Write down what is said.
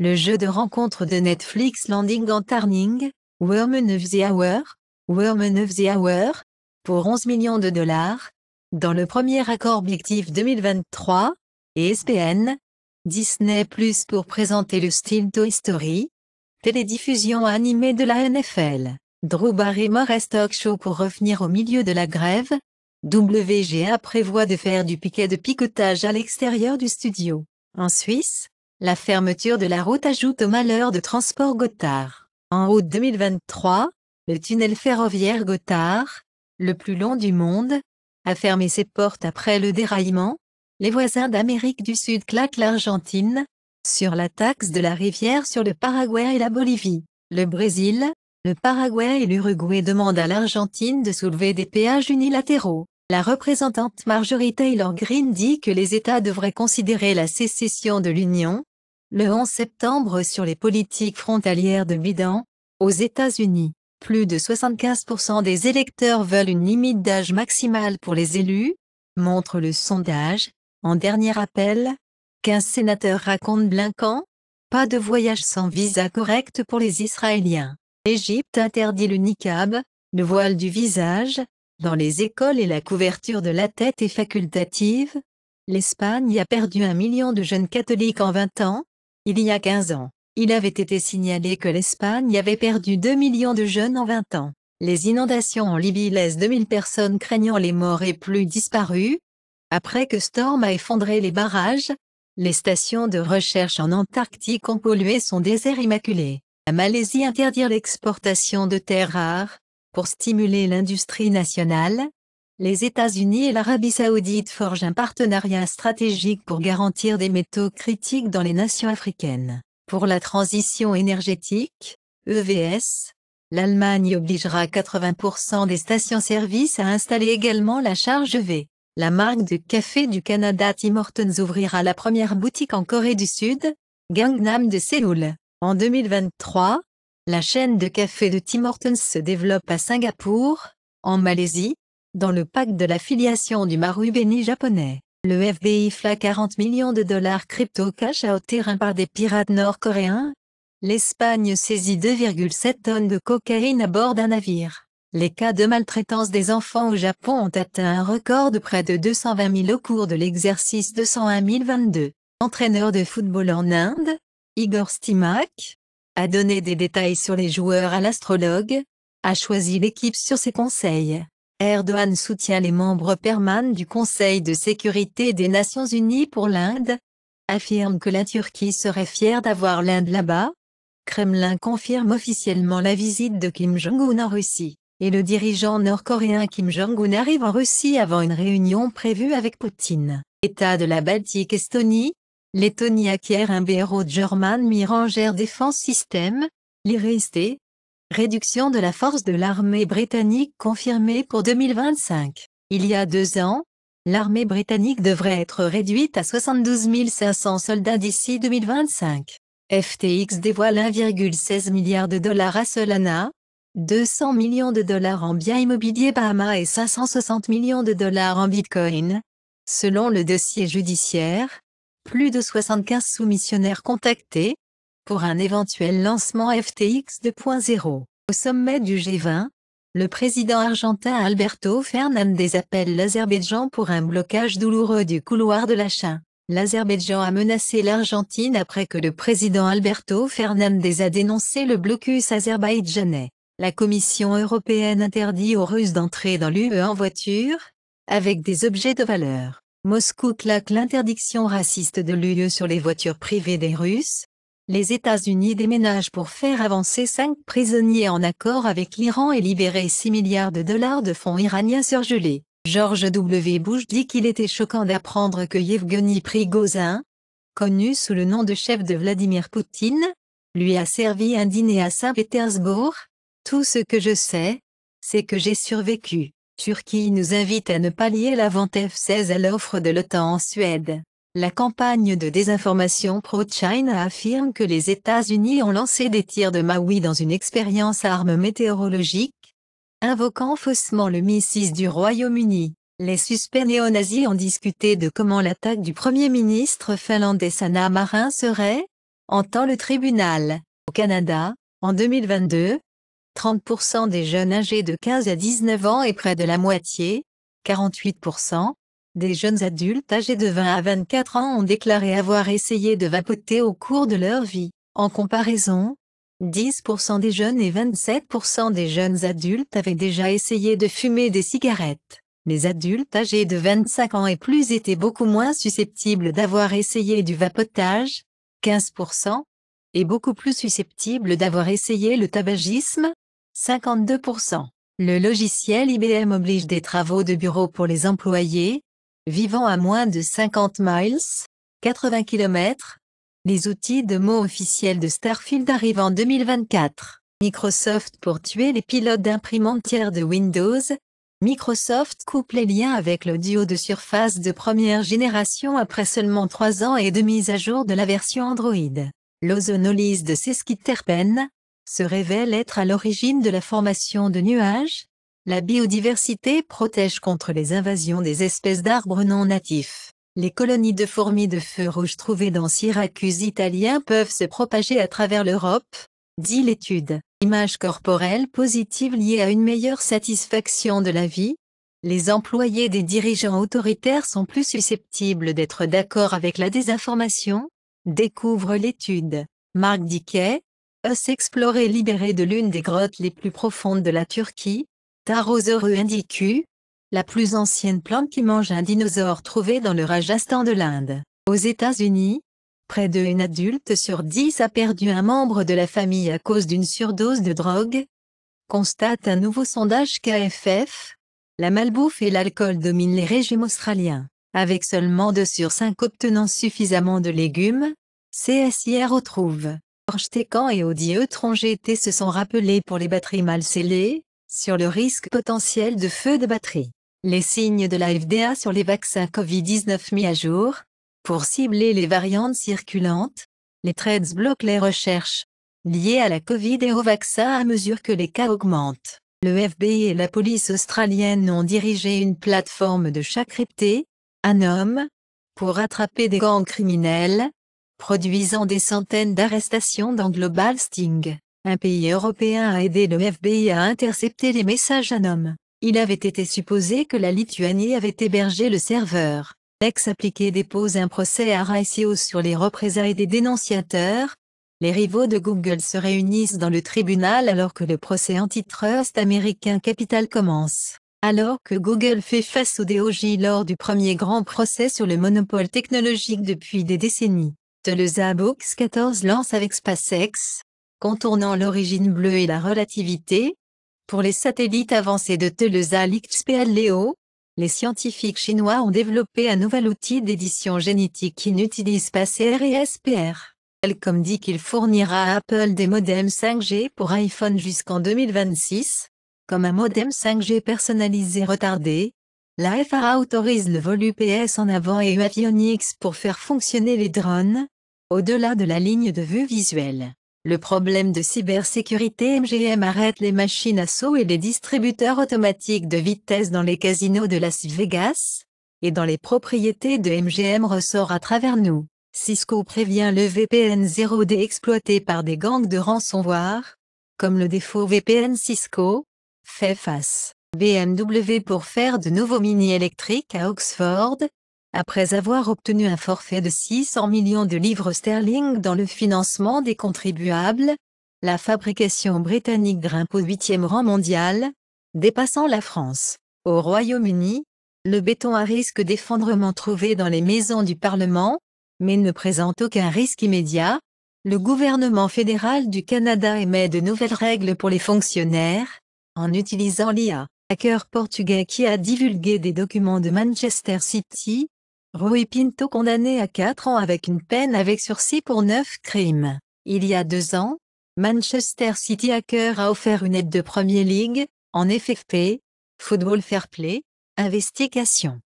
le jeu de rencontre de Netflix Landing and Turning, Worm of the Hour, Worm of the Hour, pour 11 millions de dollars, dans le premier accord objectif 2023, et SPN, Disney Plus pour présenter le style Toy Story, télédiffusion animée de la NFL, Drew Barrymore Stock Show pour revenir au milieu de la grève, WGA prévoit de faire du piquet de picotage à l'extérieur du studio. En Suisse, la fermeture de la route ajoute au malheur de transport Gotthard. En août 2023, le tunnel ferroviaire Gotthard, le plus long du monde, a fermé ses portes après le déraillement. Les voisins d'Amérique du Sud claquent l'Argentine, sur la taxe de la rivière sur le Paraguay et la Bolivie. Le Brésil, le Paraguay et l'Uruguay demandent à l'Argentine de soulever des péages unilatéraux. La représentante Marjorie Taylor Green dit que les États devraient considérer la sécession de l'Union, le 11 septembre sur les politiques frontalières de Biden, aux États-Unis. Plus de 75% des électeurs veulent une limite d'âge maximale pour les élus, montre le sondage. En dernier appel, qu'un sénateur raconte Blinken. Pas de voyage sans visa correct pour les Israéliens. Égypte interdit le niqab, le voile du visage, dans les écoles et la couverture de la tête est facultative. L'Espagne a perdu un million de jeunes catholiques en 20 ans. Il y a 15 ans, il avait été signalé que l'Espagne avait perdu 2 millions de jeunes en 20 ans. Les inondations en Libye laissent 2000 personnes craignant les morts et plus disparues. Après que Storm a effondré les barrages, les stations de recherche en Antarctique ont pollué son désert immaculé. La Malaisie interdire l'exportation de terres rares, pour stimuler l'industrie nationale, les États-Unis et l'Arabie saoudite forgent un partenariat stratégique pour garantir des métaux critiques dans les nations africaines. Pour la transition énergétique, EVS, l'Allemagne obligera 80% des stations-service à installer également la charge V. La marque de café du Canada Tim Hortons ouvrira la première boutique en Corée du Sud, Gangnam de Séoul. En 2023, la chaîne de café de Tim Hortons se développe à Singapour, en Malaisie, dans le pacte de la filiation du marubeni japonais, le FBI fla 40 millions de dollars crypto cash à au terrain par des pirates nord-coréens. L'Espagne saisit 2,7 tonnes de cocaïne à bord d'un navire. Les cas de maltraitance des enfants au Japon ont atteint un record de près de 220 000 au cours de l'exercice 201 022. Entraîneur de football en Inde, Igor Stimak a donné des détails sur les joueurs à l'astrologue, a choisi l'équipe sur ses conseils. Erdogan soutient les membres permanents du Conseil de sécurité des Nations Unies pour l'Inde, affirme que la Turquie serait fière d'avoir l'Inde là-bas. Kremlin confirme officiellement la visite de Kim Jong-un en Russie, et le dirigeant nord-coréen Kim Jong-un arrive en Russie avant une réunion prévue avec Poutine. État de la Baltique Estonie, Lettonie acquiert un BRO German Miranger Defense System, L'IRST. Réduction de la force de l'armée britannique confirmée pour 2025. Il y a deux ans, l'armée britannique devrait être réduite à 72 500 soldats d'ici 2025. FTX dévoile 1,16 milliard de dollars à Solana, 200 millions de dollars en biens immobiliers Bahama et 560 millions de dollars en Bitcoin. Selon le dossier judiciaire, plus de 75 soumissionnaires contactés, pour un éventuel lancement FTX 2.0. Au sommet du G20, le président argentin Alberto Fernandez appelle l'Azerbaïdjan pour un blocage douloureux du couloir de la Chine. L'Azerbaïdjan a menacé l'Argentine après que le président Alberto Fernandez a dénoncé le blocus azerbaïdjanais. La Commission européenne interdit aux Russes d'entrer dans l'UE en voiture, avec des objets de valeur. Moscou claque l'interdiction raciste de l'UE sur les voitures privées des Russes, les États-Unis déménagent pour faire avancer cinq prisonniers en accord avec l'Iran et libérer 6 milliards de dollars de fonds iraniens surgelés. George W. Bush dit qu'il était choquant d'apprendre que Yevgeny Prigozhin, connu sous le nom de chef de Vladimir Poutine, lui a servi un dîner à Saint-Pétersbourg. Tout ce que je sais, c'est que j'ai survécu. Turquie nous invite à ne pas lier la vente F-16 à l'offre de l'OTAN en Suède. La campagne de désinformation pro-China affirme que les États-Unis ont lancé des tirs de Maui dans une expérience arme météorologique, invoquant faussement le Mi-6 du Royaume-Uni. Les suspects néo-nazis ont discuté de comment l'attaque du Premier ministre finlandais Sanna Marin serait, entend le tribunal. Au Canada, en 2022, 30% des jeunes âgés de 15 à 19 ans et près de la moitié, 48%, des jeunes adultes âgés de 20 à 24 ans ont déclaré avoir essayé de vapoter au cours de leur vie. En comparaison, 10% des jeunes et 27% des jeunes adultes avaient déjà essayé de fumer des cigarettes. Les adultes âgés de 25 ans et plus étaient beaucoup moins susceptibles d'avoir essayé du vapotage, 15%, et beaucoup plus susceptibles d'avoir essayé le tabagisme, 52%. Le logiciel IBM oblige des travaux de bureau pour les employés, Vivant à moins de 50 miles, 80 km, les outils de mots officiels de Starfield arrivent en 2024. Microsoft pour tuer les pilotes d'imprimantes tiers de Windows, Microsoft coupe les liens avec l'audio de surface de première génération après seulement 3 ans et de mise à jour de la version Android. L'ozonolyse de sesquiterpène se révèle être à l'origine de la formation de nuages, la biodiversité protège contre les invasions des espèces d'arbres non natifs. Les colonies de fourmis de feu rouge trouvées dans Syracuse italien peuvent se propager à travers l'Europe, dit l'étude. Image corporelle positive liée à une meilleure satisfaction de la vie. Les employés des dirigeants autoritaires sont plus susceptibles d'être d'accord avec la désinformation, découvre l'étude. Marc Diquet, Us explorer libéré de l'une des grottes les plus profondes de la Turquie, Starosaurus indiqué. la plus ancienne plante qui mange un dinosaure trouvée dans le Rajasthan de l'Inde. Aux États-Unis, près une adulte sur dix a perdu un membre de la famille à cause d'une surdose de drogue, constate un nouveau sondage KFF. La malbouffe et l'alcool dominent les régimes australiens, avec seulement 2 sur 5 obtenant suffisamment de légumes. CSIR retrouve. Orchtecan et Audi GT se sont rappelés pour les batteries mal scellées, sur le risque potentiel de feu de batterie. Les signes de la FDA sur les vaccins Covid-19 mis à jour. Pour cibler les variantes circulantes, les trades bloquent les recherches liées à la Covid et aux vaccins à mesure que les cas augmentent. Le FBI et la police australienne ont dirigé une plateforme de chat crypté, homme, pour attraper des gangs criminels, produisant des centaines d'arrestations dans Global Sting. Un pays européen a aidé le FBI à intercepter les messages à homme. Il avait été supposé que la Lituanie avait hébergé le serveur. L'ex-appliqué dépose un procès à Raisios sur les représailles des dénonciateurs. Les rivaux de Google se réunissent dans le tribunal alors que le procès antitrust américain Capital commence. Alors que Google fait face au DOJ lors du premier grand procès sur le monopole technologique depuis des décennies, Teleza BOX 14 lance avec SpaceX, contournant l'origine bleue et la relativité. Pour les satellites avancés de Telesa l'XPL Léo, les scientifiques chinois ont développé un nouvel outil d'édition génétique qui n'utilise pas CR et SPR. Qualcomm dit qu'il fournira à Apple des modems 5G pour iPhone jusqu'en 2026, comme un modem 5G personnalisé retardé. La FAA autorise le vol UPS en avant et Avionics pour faire fonctionner les drones, au-delà de la ligne de vue visuelle. Le problème de cybersécurité MGM arrête les machines à saut et les distributeurs automatiques de vitesse dans les casinos de Las Vegas, et dans les propriétés de MGM ressort à travers nous. Cisco prévient le VPN 0D exploité par des gangs de voir comme le défaut VPN Cisco, fait face. BMW pour faire de nouveaux mini électriques à Oxford, après avoir obtenu un forfait de 600 millions de livres sterling dans le financement des contribuables, la fabrication britannique grimpe au huitième rang mondial, dépassant la France. Au Royaume-Uni, le béton à risque d'effondrement trouvé dans les maisons du Parlement, mais ne présente aucun risque immédiat, le gouvernement fédéral du Canada émet de nouvelles règles pour les fonctionnaires, en utilisant l'IA hacker portugais qui a divulgué des documents de Manchester City, Rui Pinto condamné à 4 ans avec une peine avec sursis pour 9 crimes. Il y a deux ans, Manchester City Hacker a offert une aide de Premier League, en FFP, Football Fair Play, Investigation.